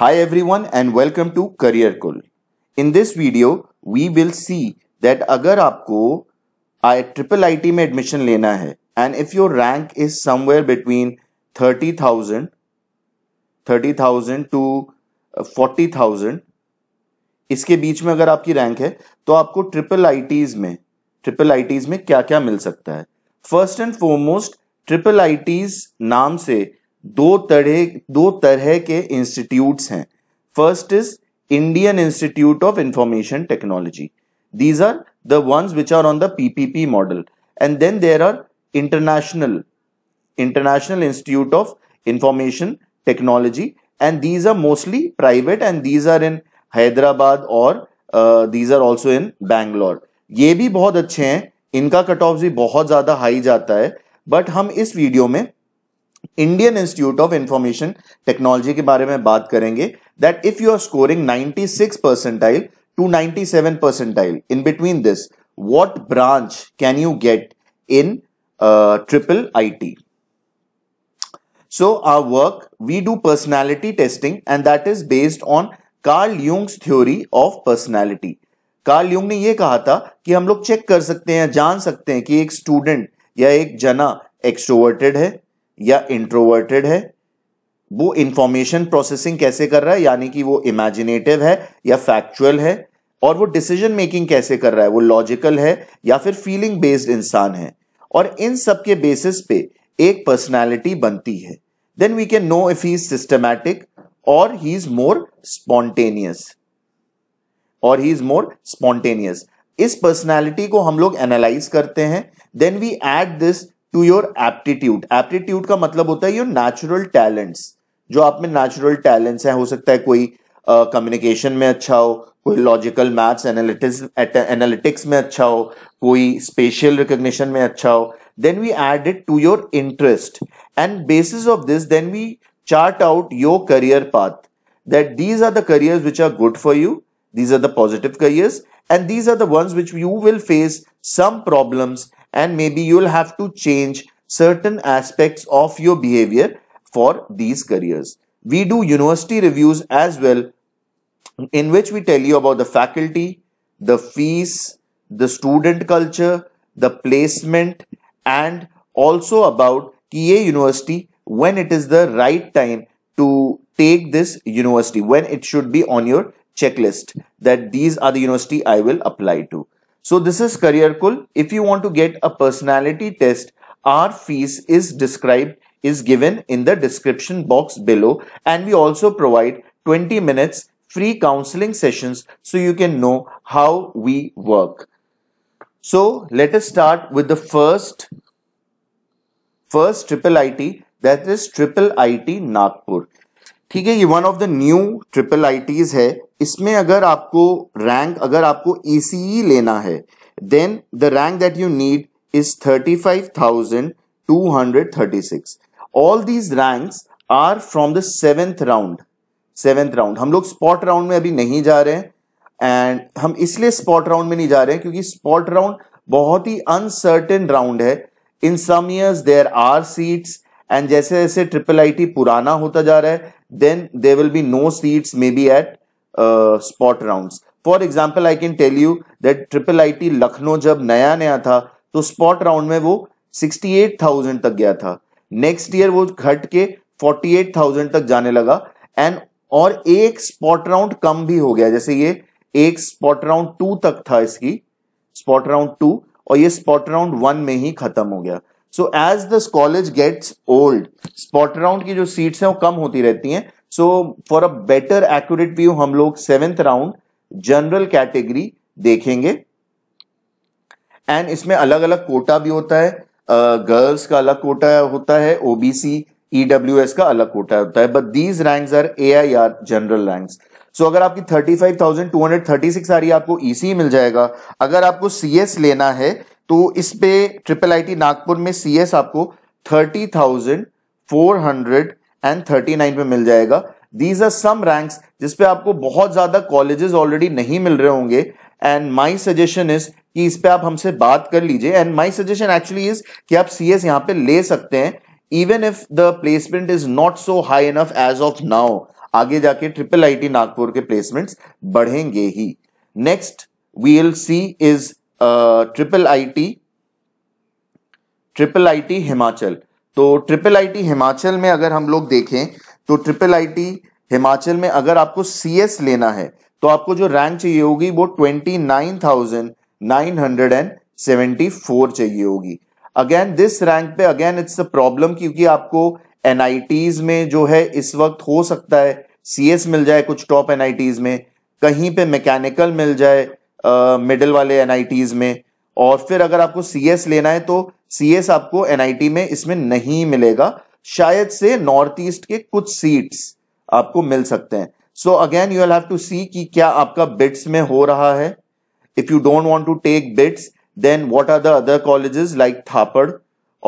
Hi everyone and welcome to Career Kul. In this video, we will see that अगर आपको triple I T में admission लेना है and if your rank is somewhere between thirty thousand thirty thousand to forty thousand इसके बीच में अगर आपकी रैंक है तो आपको ट्रिपल आई टीज में ट्रिपल आई टीज में क्या क्या मिल सकता है first and foremost triple I Ts नाम से दो तरह दो तरह के इंस्टीट्यूट हैं first is Indian institute of information Technology these are the ones which are on the PPP model and then there are International International Institute of information Technology and these are mostly private and these are in Hyderabad और these are also in Bangalore ये भी बहुत अच्छे हैं इनका cut off भी बहुत ज्यादा हाई जाता है बट हम इस वीडियो में Indian institute of information technology के बारे में बात करेंगे that if you are scoring 96 percentile to 97 percentile in between this what branch can you get in triple triple so are work we do do testing and that is based on Carl Carl theory of personality Carl Jung ने यह कहा था कि हम लोग check कर सकते हैं जान सकते हैं कि एक स्टूडेंट या एक जना एक्सट्रोवर्टेड है या इंट्रोवर्टेड है वो इंफॉर्मेशन प्रोसेसिंग कैसे कर रहा है यानी कि वो इमेजिनेटिव है या फैक्चुअल है और वो डिसीजन मेकिंग कैसे कर रहा है वो लॉजिकल है या फिर फीलिंग बेस्ड इंसान है और इन सब के बेसिस पे एक पर्सनैलिटी बनती है then we can know if he is systematic और ही इज मोर स्पॉन्टेनियस और ही इज मोर स्पॉन्टेनियस इस पर्सनैलिटी को हम लोग एनालाइज करते हैं then we add this to your aptitude aptitude का मतलब होता है योर नेचुरल टैलेंट्स जो आप में नेचुरल टैलेंट्स हैं हो सकता है कोई कम्युनिकेशन uh, में अच्छा हो कोई लॉजिकल मैथ्स एनालिटिक्स एनालिटिक्स में अच्छा हो कोई स्पेशल रिकोगशन में अच्छा हो then we add it to your interest and basis of this then we chart out your career path that these are the careers which are good for you these are the positive careers and these are the ones which you will face some problems and maybe you'll have to change certain aspects of your behavior for these careers. We do university reviews as well in which we tell you about the faculty, the fees, the student culture, the placement and also about KA university when it is the right time to take this university, when it should be on your checklist that these are the university I will apply to. So this is Careerkul. If you want to get a personality test, our fees is described, is given in the description box below. And we also provide 20 minutes free counseling sessions so you can know how we work. So let us start with the first, first triple IT, that is triple IT Nagpur. ठीक है ये one of the new triple I है इसमें अगर आपको rank अगर आपको ECE e e लेना है then the rank that you need is thirty five thousand two hundred thirty six all these rank are from the seventh round seventh round हम लोग स्पॉट राउंड में अभी नहीं जा रहे हैं एंड हम इसलिए स्पॉट राउंड में नहीं जा रहे हैं क्योंकि स्पॉट राउंड बहुत ही अनसर्टेन राउंड है in some years there are seats and जैसे जैसे ट्रिपल आईटी पुराना होता जा रहा है then there will be no seats may be at spot rounds for example I can tell you that triple IT Lucknow जब नया नया था तो स्पॉट राउंड में वो 68,000 तक गया था नेक्स्ट ईयर वो घट के 48,000 तक जाने लगा एंड और एक स्पॉट राउंड कम भी हो गया जैसे ये एक स्पॉट राउंड टू तक था इसकी स्पॉट राउंड टू और ये स्पॉट राउंड वन में ही खत्म हो गया so as this college gets old spot round की जो सीट्स हैं वो कम होती रहती हैं so for a better accurate view हम लोग सेवेंथ राउंड जनरल कैटेगरी देखेंगे एंड इसमें अलग अलग कोटा भी होता है गर्ल्स uh, का अलग कोटा होता है ओबीसी ईडब्ल्यू e का अलग कोटा होता है but these ranks are A I R general ranks so अगर आपकी 35,236 आ रही है आपको ईसी e मिल जाएगा अगर आपको सीएस लेना है तो इस पे ट्रिपल आईटी नागपुर में सीएस आपको thirty thousand four hundred and thirty nine पे मिल जाएगा दीज आर सम रैंक्स जिसपे आपको बहुत ज्यादा कॉलेजेस ऑलरेडी नहीं मिल रहे होंगे एंड माई सजेशन इज कि इस पे आप हमसे बात कर लीजिए and my suggestion actually is कि आप सी एस यहाँ पे ले सकते हैं even if the placement is not so high enough as of now आगे जाके ट्रिपल आईटी नागपुर के प्लेसमेंट्स बढ़ेंगे ही next we'll see is triple I T triple I T Himachal तो ट्रिपल आई टी हिमाचल में अगर हम लोग देखें तो ट्रिपल आई टी हिमाचल में अगर आपको सी एस लेना है तो आपको जो रैंक चाहिए होगी वो twenty nine thousand nine hundred and seventy four चाहिए होगी अगेन दिस रैंक पे अगेन इट्स अ प्रॉब्लम क्योंकि आपको एनआईटीज में जो है इस वक्त हो सकता है सीएस मिल जाए कुछ टॉप एनआईटीज में कहीं पे मैकेनिकल मिल जाए मिडिल वाले एन में और फिर अगर आपको सी लेना है तो सी आपको एन में इसमें नहीं मिलेगा शायद से नॉर्थ ईस्ट के कुछ सीट्स आपको मिल सकते हैं so again you have to see कि क्या आपका बिट्स में हो रहा है if you don't want to take BITS then what are the other colleges like Thapar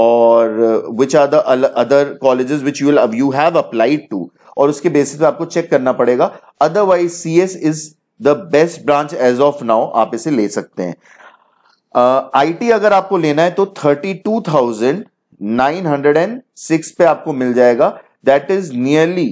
और which are the other colleges which you you have applied to और उसके बेसिस पे आपको चेक करना पड़ेगा otherwise C S is the best branch as of now आप इसे ले सकते हैं आईटी uh, अगर आपको लेना है तो thirty two thousand nine hundred and six पे आपको मिल जाएगा that is nearly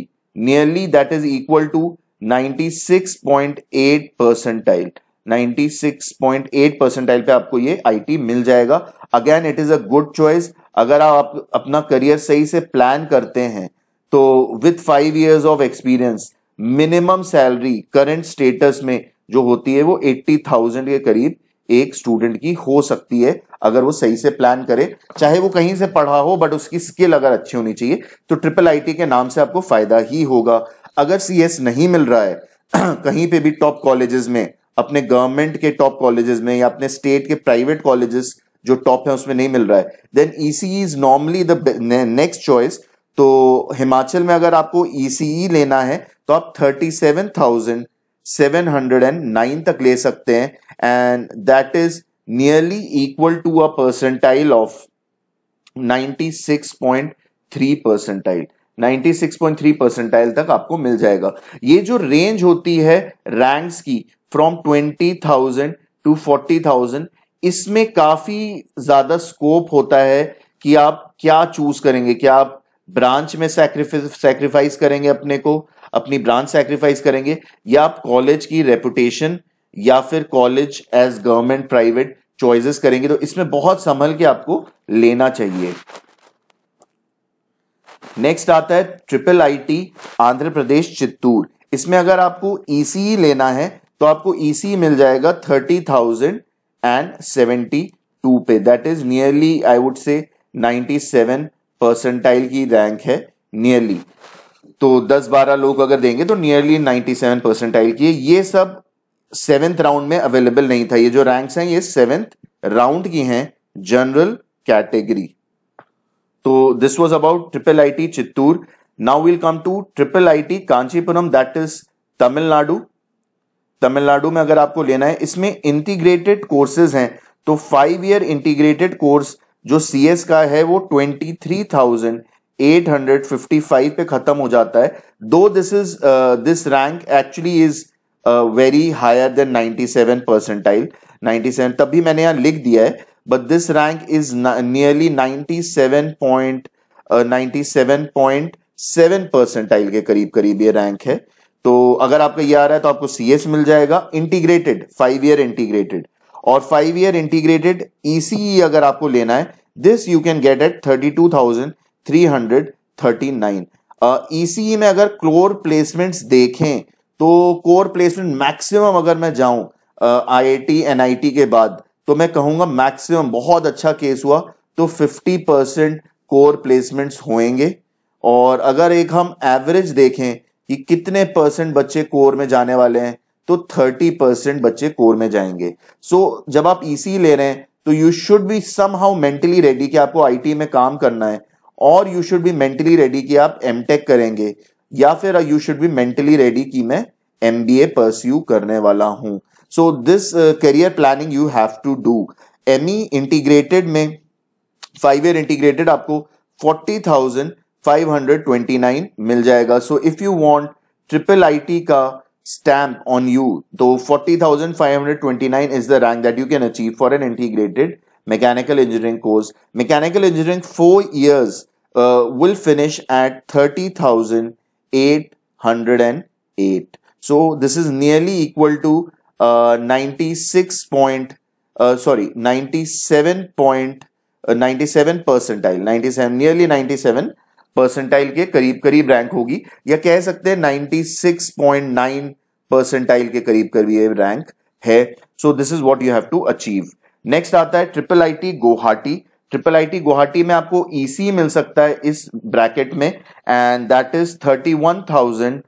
nearly that is equal to ninety six point eight percentile 96.8 percentile पे आपको ये आईटी मिल जाएगा again it is a good choice अगर आप अपना करियर सही से प्लान करते हैं तो with five years of experience minimum salary current status में जो होती है वो एट्टी थाउजेंड के करीब एक स्टूडेंट की हो सकती है अगर वो सही से प्लान करे चाहे वो कहीं से पढ़ा हो बट उसकी स्किल अगर अच्छी होनी चाहिए तो ट्रिपल आईटी के नाम से आपको फायदा ही होगा अगर सीएस नहीं मिल रहा है कहीं पे भी टॉप कॉलेजेस में अपने गवर्नमेंट के टॉप कॉलेजेस में या अपने स्टेट के प्राइवेट कॉलेजेस जो टॉप है उसमें नहीं मिल रहा है then ECE is normally the next choice तो हिमाचल में अगर आपको ईसीई e e लेना है तो आप thirty seven thousand seven hundred and nine तक ले सकते हैं and that is nearly equal to a percentile of ninety six point three percentile 96.3 percentile तक आपको मिल जाएगा ये जो रेंज होती है रैंक्स की फ्रॉम 20,000 टू 40,000 इसमें काफी ज्यादा स्कोप होता है कि आप क्या चूज करेंगे क्या आप ब्रांच में सैक्रिफाइस करेंगे अपने को अपनी ब्रांच सेक्रीफाइस करेंगे या आप कॉलेज की रेपुटेशन या फिर college as government private choices करेंगे तो इसमें बहुत संभल के आपको लेना चाहिए नेक्स्ट आता है ट्रिपल आईटी आंध्र प्रदेश चित्तूर इसमें अगर आपको ईसी e e लेना है तो आपको ईसी e मिल जाएगा thirty thousand and seventy two पे that is nearly I would say ninety seven percentile की रैंक है नियरली तो 10-12 लोग अगर देंगे तो नियरली 97 सेवन परसेंटाइल की ये सब सेवेंथ राउंड में अवेलेबल नहीं था ये जो रैंक्स हैं ये सेवेंथ राउंड की हैं जनरल कैटेगरी तो this was about triple IT Chittoor now will come to triple IT Kanchipuram that is Tamil Nadu Tamil Nadu में अगर आपको लेना है इसमें इंटीग्रेटेड कोर्सेज हैं तो फाइव ईयर इंटीग्रेटेड कोर्स जो सी का है वो ट्वेंटी 855 पे खत्म हो जाता है दो this is this rank actually is very higher then 97 percentile 97 तब भी मैंने यहाँ लिख दिया है but this rank is nearly 97 point seven percentile के करीब करीब ये रैंक है तो अगर आपका ये आ रहा है तो आपको सीएस मिल जाएगा इंटीग्रेटेड फाइव ईयर इंटीग्रेटेड और फाइव ईयर इंटीग्रेटेड ईसीई अगर आपको लेना है this you can get at thirty two thousand 339 ECE uh, e e में अगर क्लोर प्लेसमेंट्स देखें तो कोर प्लेसमेंट मैक्सिमम अगर मैं जाऊं आईआईटी uh, एनआईटी के बाद तो मैं कहूंगा मैक्सिमम बहुत अच्छा केस हुआ तो 50 परसेंट कोर प्लेसमेंट्स होंगे और अगर एक हम एवरेज देखें कि कितने परसेंट बच्चे कोर में जाने वाले हैं तो 30 परसेंट बच्चे कोर में जाएंगे सो so, जब आप ईसी e ले रहे हैं तो you should be somehow mentally ready कि आपको आईटी में काम करना है और you should be mentally ready कि आप एम टेक करेंगे या फिर you should be mentally ready कि मैं एम बी ए परस्यू करने वाला हूँ so this career planning you have to do M E integrated में फाइव ईयर इंटीग्रेटेड आपको forty thousand five hundred twenty nine मिल जाएगा so if you want triple I T का thousand five hundred twenty nine is the rank that you can achieve for an integrated mechanical engineering course. Mechanical engineering four years uh, will finish at 30,808. So this is nearly equal to uh, 96 point, uh, sorry, 97 point, uh, 97 percentile, 97, nearly 97 percentile ke करीब करीब rank hogi ya कह sakte 96.9 percentile ke करीब करीब rank hai. So this is what you have to achieve. Next आता है triple IT Guwahati triple IT Guwahati में आपको EC e मिल सकता है इस ब्रैकेट में and that is thirty one thousand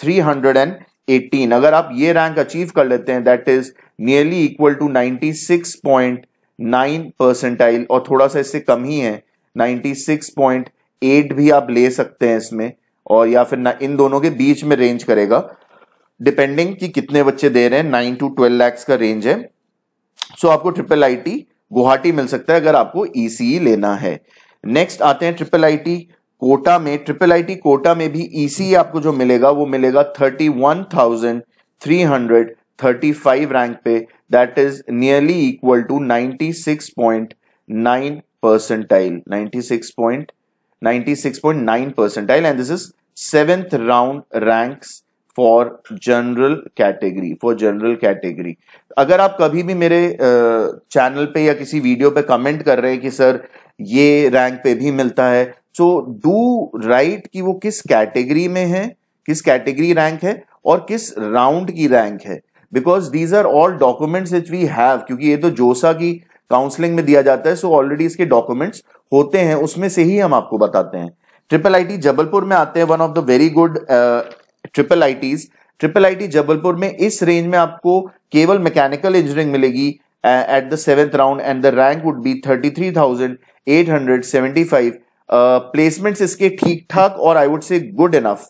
three hundred and eighteen अगर आप ये रैंक अचीव कर लेते हैं that is nearly equal to ninety six point nine percentile और थोड़ा सा इससे कम ही है नाइनटी सिक्स पॉइंट एट भी आप ले सकते हैं इसमें और या फिर इन दोनों के बीच में रेंज करेगा डिपेंडिंग कि कितने बच्चे दे रहे हैं नाइन टू ट्वेल्व लैक्स का रेंज है सो आपको ट्रिपल आई टी गुवाहाटी मिल सकता है अगर आपको ईसीई e e लेना है नेक्स्ट आते हैं ट्रिपल आई टी कोटा में ट्रिपल आई टी कोटा में भी ईसीई e आपको जो मिलेगा वो मिलेगा thirty one thousand three hundred thirty five rank पे that is nearly equal to ninety six point nine percentile ninety six point ninety six point nine percentile and this is seventh round ranks for general category for general category अगर आप कभी भी मेरे channel पे या किसी video पे comment कर रहे हैं कि सर ये रैंक पे भी मिलता है सो डू राइट कि वो किस कैटेगरी में है किस कैटेगरी रैंक है और किस राउंड की रैंक है because these are all documents which we have क्योंकि ये तो जोसा की काउंसलिंग में दिया जाता है सो so ऑलरेडी इसके डॉक्यूमेंट्स होते हैं उसमें से ही हम आपको बताते हैं ट्रिपल आईटी जबलपुर में आते हैं one of the very good triple ITs triple IT Jabalpur में इस रेंज में आपको केवल मैकेनिकल इंजीनियरिंग मिलेगी at the seventh round and the rank would be thirty three thousand eight hundred seventy five placements इसके ठीक ठाक और I would say good enough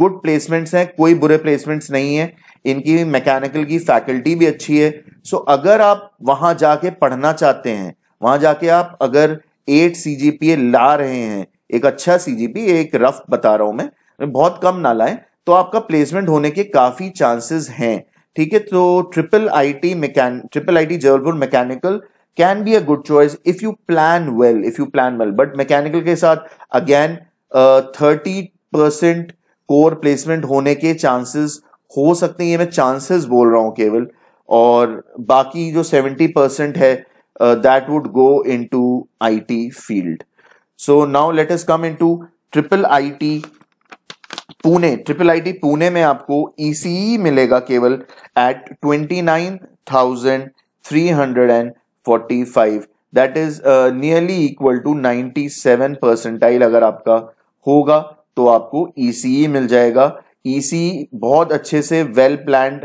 good placements हैं कोई बुरे प्लेसमेंट्स नहीं है इनकी मैकेनिकल की फैकल्टी भी अच्छी है सो so, अगर आप वहां जाके पढ़ना चाहते हैं वहां जाके आप अगर एट सी ला रहे हैं एक अच्छा सी एक रफ बता रहा हूं मैं बहुत कम ना लाएं तो आपका प्लेसमेंट होने के काफी चांसेस हैं ठीक है तो ट्रिपल आईटी मैकेन triple IT Jabalpur mechanical can be a good choice if you plan well if you plan well but mechanical के साथ again thirty percent core placement होने के चांसेस हो सकते हैं ये मैं चांसेस बोल रहा हूँ केवल और बाकी जो सेवेंटी परसेंट है that would go into I T field so now let's come into triple I T Pune triple IT Pune में आपको ईसी e e मिलेगा केवल at twenty nine thousand three hundred and forty five that is nearly equal to ninety seven percentile अगर आपका होगा तो आपको ECE e मिल जाएगा ईसी बहुत अच्छे से वेल well प्लान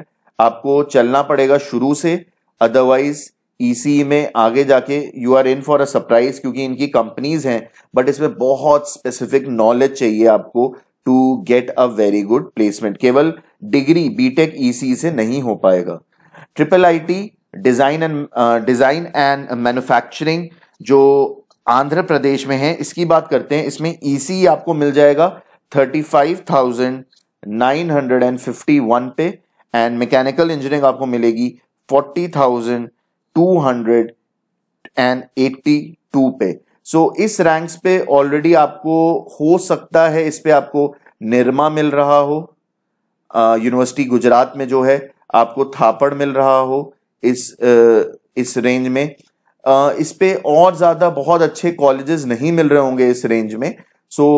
आपको चलना पड़ेगा शुरू से अदरवाइज ईसी में आगे जाके you are in for a surprise क्योंकि इनकी कंपनीज हैं बट इसमें बहुत स्पेसिफिक नॉलेज चाहिए आपको to get a very good placement केवल डिग्री बीटेक ईसी से नहीं हो पाएगा triple IT design and design and manufacturing जो आंध्र प्रदेश में है इसकी बात करते हैं इसमें ईसी e आपको मिल जाएगा thirty five thousand nine hundred and fifty one पे एंड मैकेनिकल इंजीनियरिंग आपको मिलेगी forty thousand two hundred and eighty two पे सो so, इस रैंक्स पे ऑलरेडी आपको हो सकता है इस पे आपको निर्मा मिल रहा हो यूनिवर्सिटी गुजरात में जो है आपको थापड़ मिल रहा हो इस आ, इस रेंज में आ, इस पे और ज़्यादा बहुत अच्छे कॉलेजेस नहीं मिल रहे होंगे इस रेंज में so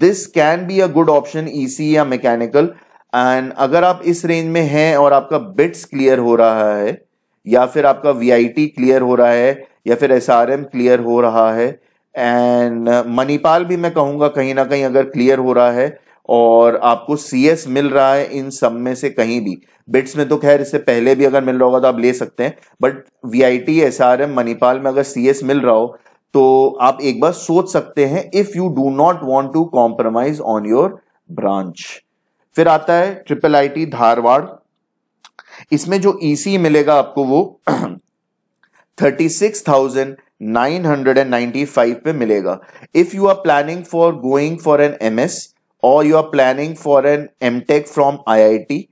this can be a good option EC या मैकेनिकल एंड अगर आप इस रेंज में हैं और आपका बिट्स क्लियर हो रहा है या फिर आपका टी क्लियर हो रहा है या फिर एम क्लियर हो रहा है एंड मणिपाल uh, भी मैं कहूँगा कहीं ना कहीं अगर क्लियर हो रहा है और आपको सीएस मिल रहा है इन सब में से कहीं भी बिट्स में तो खैर इससे पहले भी अगर मिल रहा होगा तो आप ले सकते हैं but we are M Manipal में अगर सीएस मिल रहा हो तो आप एक बार सोच सकते हैं if you do not want to compromise on your branch फिर आता है ट्रिपल टी धारवाड़ इसमें जो ईसी e मिलेगा आपको वो thirty six thousand nine hundred and five पे मिलेगा if you are planning for going for N M S और you are planning for N M tech from I I T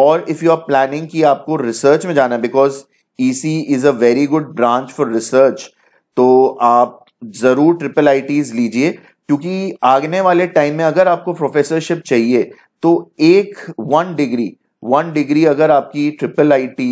और if you are planning कि आपको research में जाना because E C is a very good branch for research तो आप जरूर triple I tease लीजिए क्योंकि आगने वाले टाइम में अगर आपको प्रोफेसरशिप चाहिए तो एक वन डिग्री वन डिग्री अगर आपकी triple I T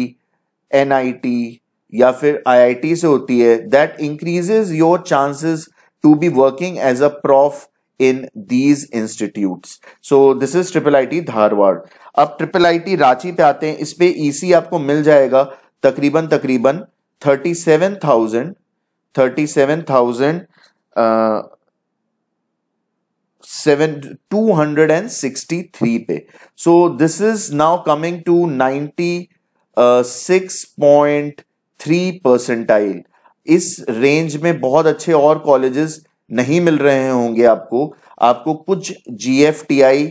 N I T या फिर आईआईटी से होती है that increases your chances to be working as a prof in these institute so this is triple I T Dharwad अब ट्रिपल आई टी रांची पे आते हैं इस पे ईसी e आपको मिल जाएगा तकरीबन तकरीबन thirty seven thousand thirty seven thousand seven two hundred and sixty three पे so this is now coming to ninety six point three percentile इस रेंज में बहुत अच्छे और कॉलेजेस नहीं मिल रहे होंगे आपको आपको कुछ GFTI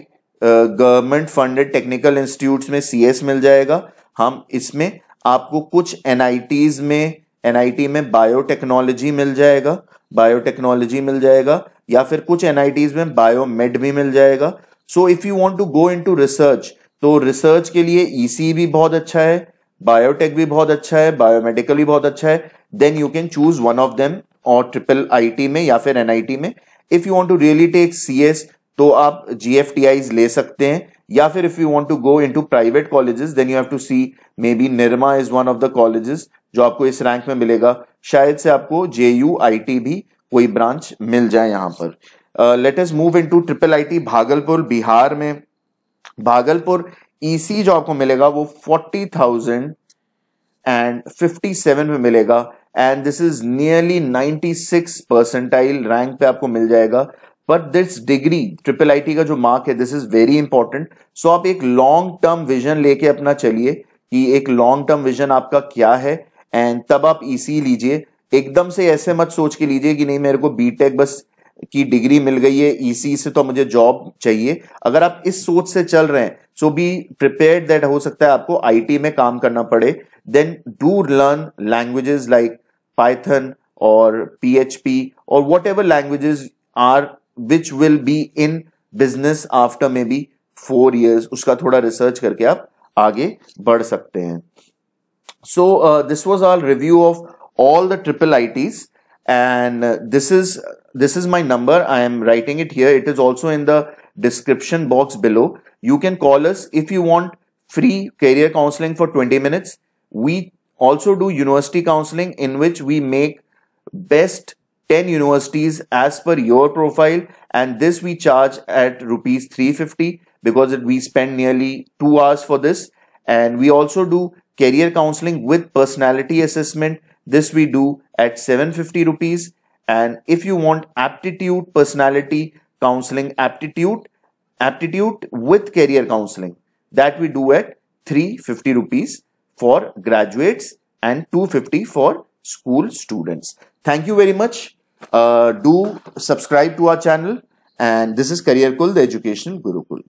government funded technical institutes में सीएस मिल जाएगा हम इसमें आपको कुछ एनआईटीज में एनआईटी में बायोटेक्नोलॉजी मिल जाएगा बायोटेक्नोलॉजी मिल जाएगा या फिर कुछ एनआईटीज में बायोमेड भी मिल जाएगा so if you want to go into research तो रिसर्च के लिए ईसी e भी बहुत अच्छा है बायोटेक भी बहुत अच्छा है बायोमेडिकल भी बहुत अच्छा है then you can choose one of them और ट्रिपल आईटी में या फिर एनआईटी में if you want to really take CS तो आप जीएफटीआईज ले सकते हैं या फिर if you want to go into private colleges then you have to see maybe Nirma is one of the colleges जो आपको इस रैंक में मिलेगा शायद से आपको जेयू आईटी भी कोई ब्रांच मिल जाए यहां पर let's move into triple I Bhagalpur Bihar में भागलपुर ईसी जो आपको मिलेगा वो forty thousand and fifty seven में मिलेगा and this is nearly ninety six percentile rank पे आपको मिल जाएगा but this degree triple I का जो मार्क है this is very important so आप एक लॉन्ग टर्म विजन लेके अपना चलिए कि एक लॉन्ग टर्म विजन आपका क्या है एंड तब आप ईसी e लीजिए एकदम से ऐसे मत सोच के लीजिए कि नहीं मेरे को बीटेक बस की डिग्री मिल गई है ईसी e से तो मुझे जॉब चाहिए अगर आप इस सोच से चल रहे हैं सो बी प्रिपेयर दैट हो सकता है आपको आईटी में काम करना पड़े then do learn languages like python और पीएचपी और whatever languages are which will be in business after maybe four years उसका थोड़ा रिसर्च करके आप आगे बढ़ सकते हैं so this was our review of all the triple ITs and uh, this is this is my number i am writing it here it is also in the description box below you can call us if you want free career counseling for 20 minutes we also do university counseling in which we make best 10 universities as per your profile and this we charge at rupees 350 because we spend nearly 2 hours for this and we also do career counseling with personality assessment this we do at 750 rupees. And if you want aptitude, personality, counseling, aptitude, aptitude with career counseling, that we do at 350 rupees for graduates and 250 for school students. Thank you very much. Uh, do subscribe to our channel. And this is Career cool the educational Gurukul.